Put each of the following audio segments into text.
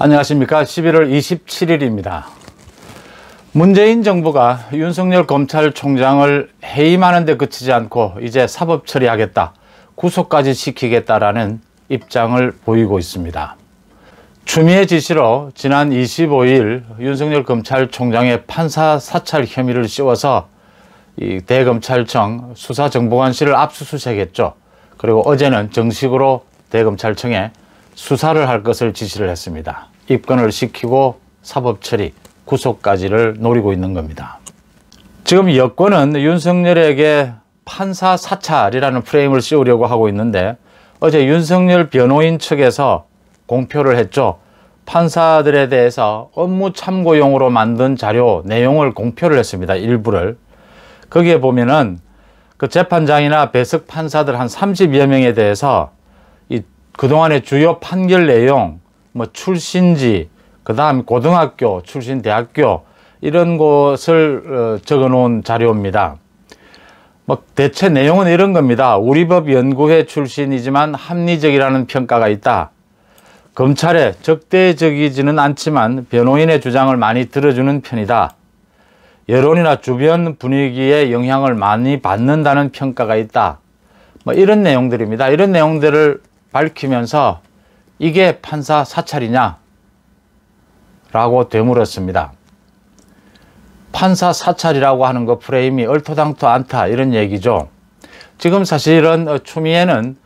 안녕하십니까 11월 27일입니다 문재인 정부가 윤석열 검찰총장을 해임하는 데 그치지 않고 이제 사법 처리하겠다 구속까지 시키겠다라는 입장을 보이고 있습니다 추미애 지시로 지난 25일 윤석열 검찰총장의 판사 사찰 혐의를 씌워서 대검찰청 수사정보관실을 압수수색했죠. 그리고 어제는 정식으로 대검찰청에 수사를 할 것을 지시를 했습니다. 입건을 시키고 사법 처리, 구속까지를 노리고 있는 겁니다. 지금 여권은 윤석열에게 판사 사찰이라는 프레임을 씌우려고 하고 있는데 어제 윤석열 변호인 측에서 공표를 했죠. 판사들에 대해서 업무 참고용으로 만든 자료 내용을 공표를 했습니다. 일부를. 거기에 보면은 그 재판장이나 배석 판사들 한 30여 명에 대해서 그동안의 주요 판결 내용, 뭐 출신지, 그 다음 고등학교, 출신 대학교 이런 것을 어, 적어놓은 자료입니다. 뭐 대체 내용은 이런 겁니다. 우리법연구회 출신이지만 합리적이라는 평가가 있다. 검찰에 적대적이지는 않지만 변호인의 주장을 많이 들어주는 편이다. 여론이나 주변 분위기에 영향을 많이 받는다는 평가가 있다. 뭐 이런 내용들입니다. 이런 내용들을 밝히면서 이게 판사 사찰이냐? 라고 되물었습니다. 판사 사찰이라고 하는 거 프레임이 얼토당토 않다 이런 얘기죠. 지금 사실은 추미애는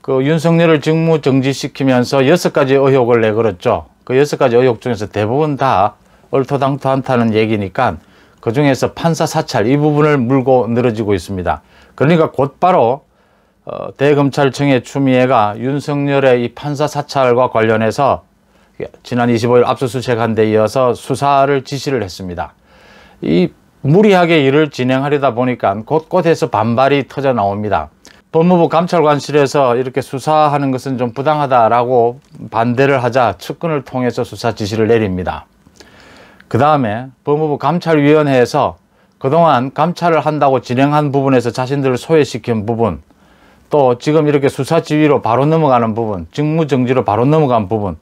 그 윤석열을 직무정지시키면서 여섯 가지 의혹을 내걸었죠. 그 여섯 가지 의혹 중에서 대부분 다 얼토당토 않다는 얘기니까 그 중에서 판사 사찰 이 부분을 물고 늘어지고 있습니다. 그러니까 곧바로 어, 대검찰청의 추미애가 윤석열의 이 판사 사찰과 관련해서 지난 25일 압수수색한 데 이어서 수사를 지시를 했습니다. 이 무리하게 일을 진행하려다 보니까 곳곳에서 반발이 터져 나옵니다. 법무부 감찰관실에서 이렇게 수사하는 것은 좀 부당하다라고 반대를 하자 측근을 통해서 수사 지시를 내립니다. 그 다음에 법무부 감찰위원회에서 그동안 감찰을 한다고 진행한 부분에서 자신들을 소외시킨 부분 또 지금 이렇게 수사지휘로 바로 넘어가는 부분, 직무정지로 바로 넘어간 부분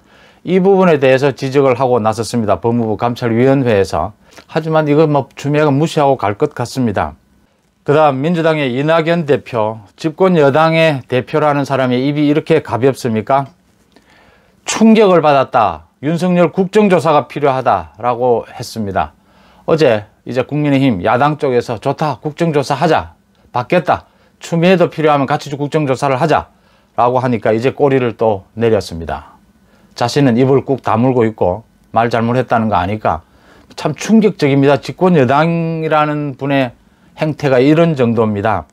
이 부분에 대해서 지적을 하고 나섰습니다. 법무부 감찰위원회에서. 하지만 이건뭐 추미애가 무시하고 갈 것 같습니다. 그 다음 민주당의 이낙연 대표, 집권 여당의 대표라는 사람의 입이 이렇게 가볍습니까? 충격을 받았다. 윤석열 국정조사가 필요하다라고 했습니다. 어제 이제 국민의힘 야당 쪽에서 좋다 국정조사 하자 받겠다 추미애도 필요하면 같이 국정조사를 하자라고 하니까 이제 꼬리를 또 내렸습니다. 자신은 입을 꾹 다물고 있고 말 잘못했다는 거 아니까 참 충격적입니다. 집권 여당이라는 분의 행태가 이런 정도입니다.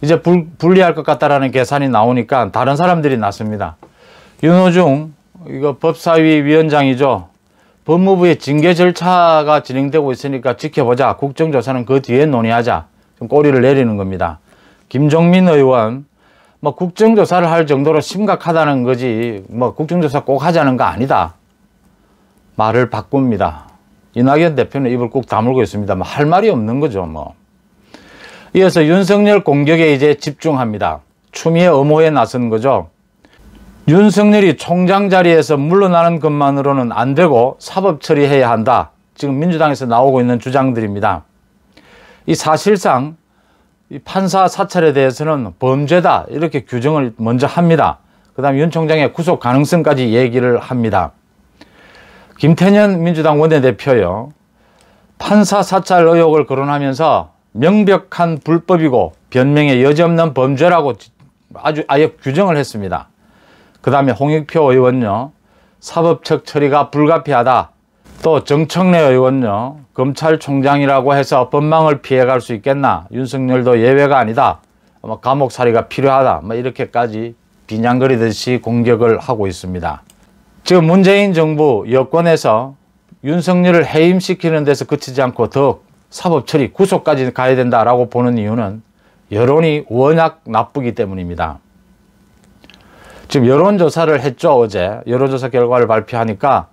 이제 불, 불리할 것 같다라는 계산이 나오니까 다른 사람들이 났습니다. 윤호중 이거 법사위 위원장이죠. 법무부의 징계 절차가 진행되고 있으니까 지켜보자. 국정조사는 그 뒤에 논의하자. 좀 꼬리를 내리는 겁니다. 김종민 의원 뭐 국정조사를 할 정도로 심각하다는 거지 뭐 국정조사 꼭 하자는 거 아니다. 말을 바꿉니다. 이낙연 대표는 입을 꾹 다물고 있습니다. 뭐 할 말이 없는 거죠. 뭐. 이어서 윤석열 공격에 이제 집중합니다. 추미애 엄호에 나선 거죠. 윤석열이 총장 자리에서 물러나는 것만으로는 안 되고 사법 처리해야 한다. 지금 민주당에서 나오고 있는 주장들입니다. 이 사실상 이 판사 사찰에 대해서는 범죄다 이렇게 규정을 먼저 합니다. 그 다음 윤 총장의 구속 가능성까지 얘기를 합니다. 김태년 민주당 원내대표요. 판사 사찰 의혹을 거론하면서 명백한 불법이고 변명의 여지없는 범죄라고 아주 아예 규정을 했습니다. 그 다음에 홍익표 의원요. 사법적 처리가 불가피하다. 또 정청래 의원요. 검찰총장이라고 해서 법망을 피해갈 수 있겠나 윤석열도 예외가 아니다 뭐 감옥살이가 필요하다 뭐 이렇게까지 비냥거리듯이 공격을 하고 있습니다 지금 문재인 정부 여권에서 윤석열을 해임시키는 데서 그치지 않고 더 사법처리 구속까지 가야 된다라고 보는 이유는 여론이 워낙 나쁘기 때문입니다. 지금 여론조사를 했죠 어제 여론조사 결과를 발표하니까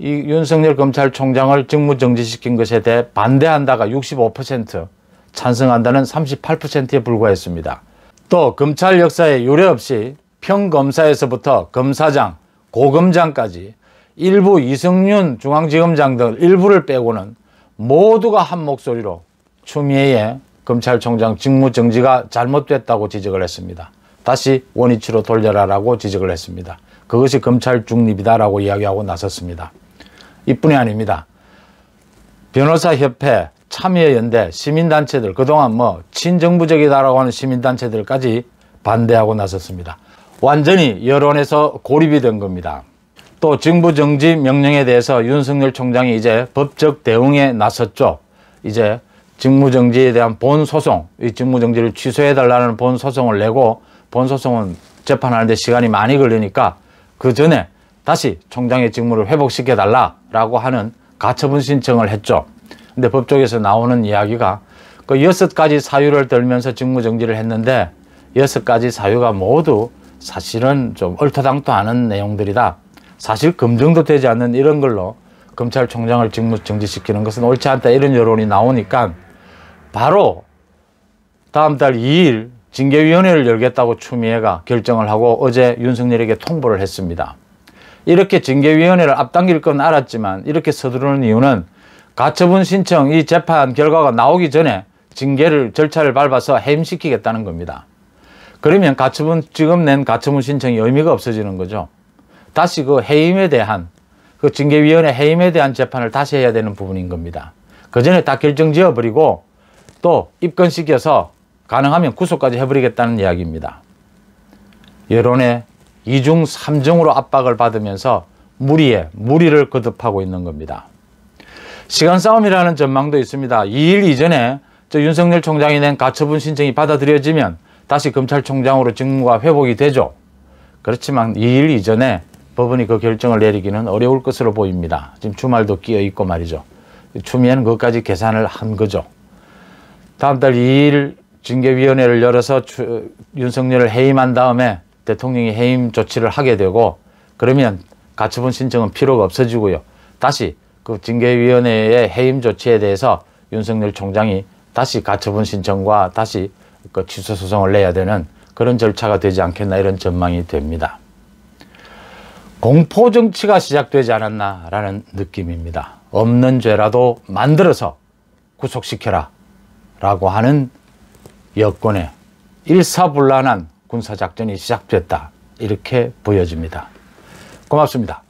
이 윤석열 검찰총장을 직무정지시킨 것에 대해 반대한다가 65%, 찬성한다는 38%에 불과했습니다. 또 검찰 역사에 유례없이 평검사에서부터 검사장, 고검장까지 일부 이승윤 중앙지검장 등 일부를 빼고는 모두가 한 목소리로 추미애의 검찰총장 직무정지가 잘못됐다고 지적을 했습니다. 다시 원위치로 돌려라라고 지적을 했습니다. 그것이 검찰 중립이다라고 이야기하고 나섰습니다. 이뿐이 아닙니다. 변호사협회, 참여연대, 시민단체들 그동안 뭐 친정부적이다라고 하는 시민단체들까지 반대하고 나섰습니다. 완전히 여론에서 고립이 된 겁니다. 또 정부 정지 명령에 대해서 윤석열 총장이 이제 법적 대응에 나섰죠. 이제 직무정지에 대한 본소송, 이 직무정지를 취소해달라는 본소송을 내고 본소송은 재판하는데 시간이 많이 걸리니까 그 전에 다시 총장의 직무를 회복시켜 달라라고 하는 가처분 신청을 했죠. 근데 법조에서 나오는 이야기가 그 여섯 가지 사유를 들면서 직무정지를 했는데 여섯 가지 사유가 모두 사실은 좀 얼토당토 않은 내용들이다. 사실 검증도 되지 않는 이런 걸로 검찰총장을 직무정지시키는 것은 옳지 않다 이런 여론이 나오니까 바로 다음 달 2일 징계위원회를 열겠다고 추미애가 결정을 하고 어제 윤석열에게 통보를 했습니다. 이렇게 징계위원회를 앞당길 건 알았지만 이렇게 서두르는 이유는 가처분 신청 이 재판 결과가 나오기 전에 징계를 절차를 밟아서 해임시키겠다는 겁니다. 그러면 가처분 지금 낸 가처분 신청이 의미가 없어지는 거죠. 다시 그 해임에 대한 그 징계위원회 해임에 대한 재판을 다시 해야 되는 부분인 겁니다. 그 전에 다 결정 지어버리고 또 입건시켜서 가능하면 구속까지 해버리겠다는 이야기입니다. 여론의 이중 삼중으로 압박을 받으면서 무리에 무리를 거듭하고 있는 겁니다. 시간 싸움이라는 전망도 있습니다. 2일 이전에 저 윤석열 총장이 낸 가처분 신청이 받아들여지면 다시 검찰총장으로 직무가 회복이 되죠. 그렇지만 2일 이전에 법원이 그 결정을 내리기는 어려울 것으로 보입니다. 지금 주말도 끼어 있고 말이죠. 추미애는 그것까지 계산을 한 거죠. 다음 달 2일 징계위원회를 열어서 윤석열을 해임한 다음에 대통령이 해임 조치를 하게 되고 그러면 가처분 신청은 필요가 없어지고요. 다시 그 징계위원회의 해임 조치에 대해서 윤석열 총장이 다시 가처분 신청과 다시 그 취소 소송을 내야 되는 그런 절차가 되지 않겠나 이런 전망이 됩니다. 공포 정치가 시작되지 않았나라는 느낌입니다. 없는 죄라도 만들어서 구속시켜라 라고 하는 여권의 일사불란한 군사작전이 시작됐다. 이렇게 보여집니다. 고맙습니다.